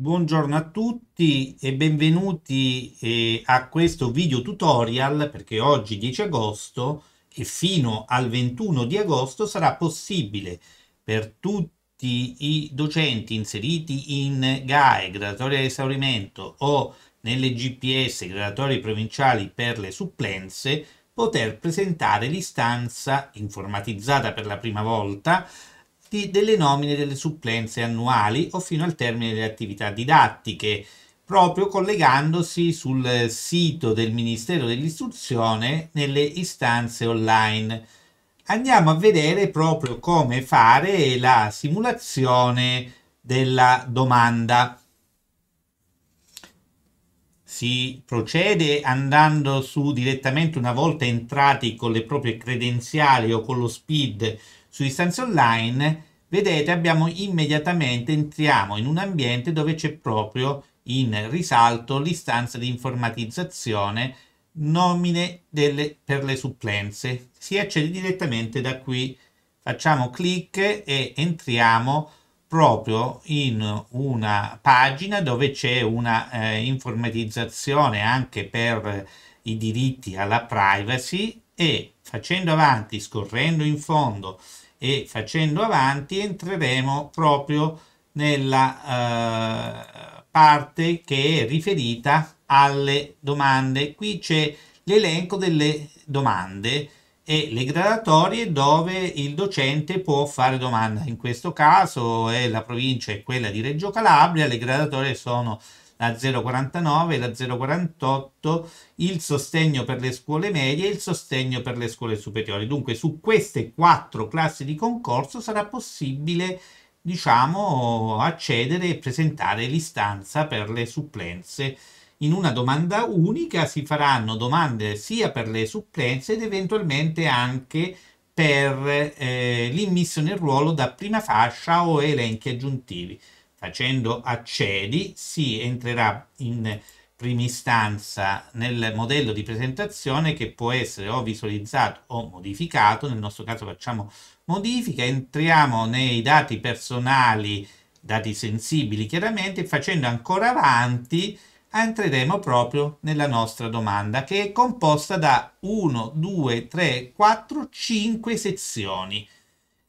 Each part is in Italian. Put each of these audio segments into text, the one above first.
Buongiorno a tutti e benvenuti eh, a questo video tutorial perché oggi 10 agosto e fino al 21 di agosto sarà possibile per tutti i docenti inseriti in GAE, gradatoria di esaurimento o nelle GPS, graduatorie provinciali per le supplenze, poter presentare l'istanza informatizzata per la prima volta delle nomine delle supplenze annuali o fino al termine delle attività didattiche, proprio collegandosi sul sito del Ministero dell'Istruzione nelle istanze online. Andiamo a vedere proprio come fare la simulazione della domanda. Si procede andando su direttamente una volta entrati con le proprie credenziali o con lo SPID su istanze online vedete abbiamo immediatamente entriamo in un ambiente dove c'è proprio in risalto l'istanza di informatizzazione nomine delle, per le supplenze. Si accede direttamente da qui. Facciamo clic e entriamo proprio in una pagina dove c'è una eh, informatizzazione anche per i diritti alla privacy e facendo avanti, scorrendo in fondo e facendo avanti entreremo proprio nella eh, parte che è riferita alle domande. Qui c'è l'elenco delle domande e le gradatorie dove il docente può fare domanda. In questo caso è la provincia è quella di Reggio Calabria, le gradatorie sono la 049, la 048, il sostegno per le scuole medie e il sostegno per le scuole superiori. Dunque su queste quattro classi di concorso sarà possibile diciamo accedere e presentare l'istanza per le supplenze. In una domanda unica si faranno domande sia per le supplenze ed eventualmente anche per eh, l'immissione in ruolo da prima fascia o elenchi aggiuntivi facendo accedi si entrerà in prima istanza nel modello di presentazione che può essere o visualizzato o modificato, nel nostro caso facciamo modifica, entriamo nei dati personali, dati sensibili chiaramente, facendo ancora avanti entreremo proprio nella nostra domanda che è composta da 1, 2, 3, 4, 5 sezioni.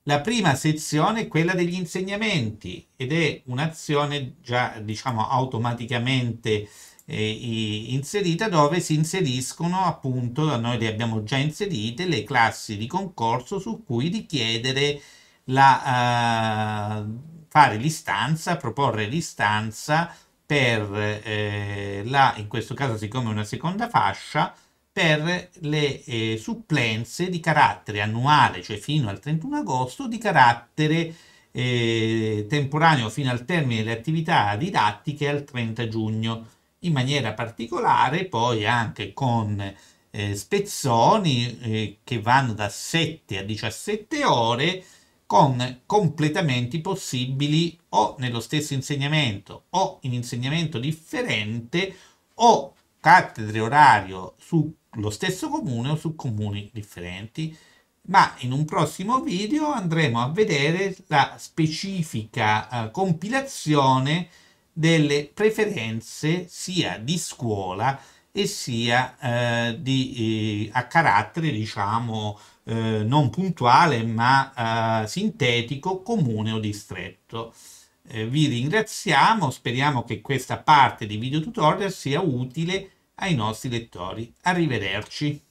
La prima sezione è quella degli insegnamenti ed è un'azione già diciamo automaticamente eh, inserita dove si inseriscono appunto, noi le abbiamo già inserite, le classi di concorso su cui richiedere la, uh, fare l'istanza, proporre l'istanza per eh, la, in questo caso siccome è una seconda fascia, per le eh, supplenze di carattere annuale, cioè fino al 31 agosto, di carattere eh, temporaneo fino al termine delle attività didattiche al 30 giugno, in maniera particolare poi anche con eh, spezzoni eh, che vanno da 7 a 17 ore con completamenti possibili o nello stesso insegnamento o in insegnamento differente o cattedre orario sullo stesso comune o su comuni differenti, ma in un prossimo video andremo a vedere la specifica eh, compilazione delle preferenze sia di scuola e sia eh, di, eh, a carattere diciamo eh, non puntuale ma eh, sintetico comune o distretto. Eh, vi ringraziamo, speriamo che questa parte di video tutorial sia utile ai nostri lettori. Arrivederci.